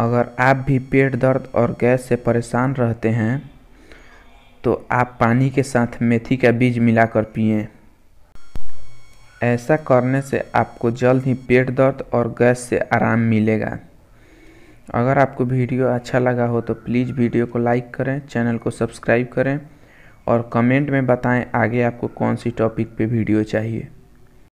अगर आप भी पेट दर्द और गैस से परेशान रहते हैं तो आप पानी के साथ मेथी का बीज मिलाकर पिए ऐसा करने से आपको जल्द ही पेट दर्द और गैस से आराम मिलेगा अगर आपको वीडियो अच्छा लगा हो तो प्लीज़ वीडियो को लाइक करें चैनल को सब्सक्राइब करें और कमेंट में बताएं आगे आपको कौन सी टॉपिक पे वीडियो चाहिए